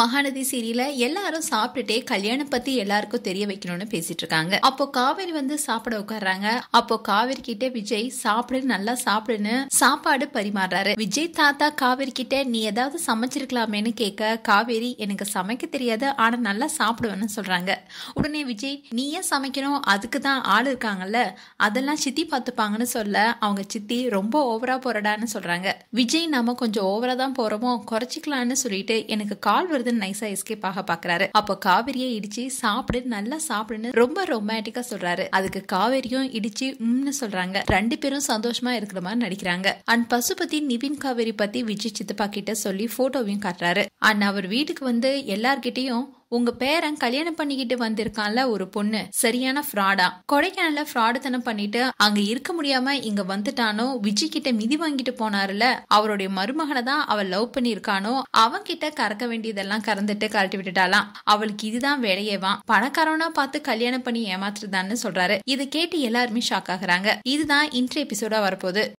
மகாநதி சீரியல எல்லாரும் சாப்பிட்டுட்டே கல்யாணம் பத்தி எல்லாருக்கும் தெரிய வைக்கணும்னு பேசிட்டு இருக்காங்க அப்போ காவேரி வந்து சாப்பிட உட்கார்றாங்க அப்போ காவேரி கிட்ட விஜய் சாப்பிடு நல்லா சாப்பிடுன்னு சாப்பாடு பரிமாறாரு விஜய் தாத்தா காவேரி கிட்ட நீ ஏதாவது சமைச்சிருக்கலாமேன்னு கேட்க காவேரி எனக்கு சமைக்க தெரியாது ஆனா நல்லா சாப்பிடுவேன்னு சொல்றாங்க உடனே விஜய் நீ ஏன் சமைக்கணும் அதுக்கு தான் ஆள் இருக்காங்கல்ல அதெல்லாம் சித்தி பார்த்துப்பாங்கன்னு சொல்ல அவங்க சித்தி ரொம்ப ஓவரா போறடான்னு சொல்றாங்க விஜய் நாம கொஞ்சம் ஓவரா தான் போறோமோ குறைச்சிக்கலான்னு சொல்லிட்டு எனக்கு கால் வருதுன்னு நைஸா எஸ்கேப் ஆக பாக்குறாரு அப்போ காவேரியை இடிச்சு சாப்பிடு நல்லா சாப்பிடுன்னு ரொம்ப ரொமான்டிக்கா சொல்றாரு அதுக்கு காவேரியும் இடிச்சு உம்னு சொல்றாங்க ரெண்டு பேரும் சந்தோஷமா இருக்கிற மாதிரி நடிக்கிறாங்க அண்ட் பசுபதி நிவின் காவேரி பத்தி விஜய் சித்தப்பா கிட்ட சொல்லி போட்டோவையும் காட்டுறாரு அண்ட் அவர் வீட்டுக்கு வந்து எல்லார்கிட்டையும் உங்க பேரன் கல்யாணம் பண்ணிக்கிட்டு வந்திருக்கான்ல ஒரு பொண்ணு சரியான ஃப்ராடா கொடைக்கானல ஃப்ராடுத்தனம் பண்ணிட்டு அங்க இருக்க முடியாம இங்க வந்துட்டானோ விஜய் கிட்ட மிதி வாங்கிட்டு போனாருல அவருடைய மருமகனை தான் அவள் லவ் பண்ணிருக்கானோ அவன் கிட்ட கறக்க வேண்டியதெல்லாம் கறந்துட்டு கரட்டி விட்டுட்டாலாம் அவளுக்கு இதுதான் வேலையேவா பணக்காரனா பார்த்து கல்யாணம் பண்ணி ஏமாத்துறதான்னு சொல்றாரு இதை கேட்டு எல்லாருமே ஷாக் ஆகுறாங்க இதுதான் இன்ட்ரி எபிசோடா வரப்போகுது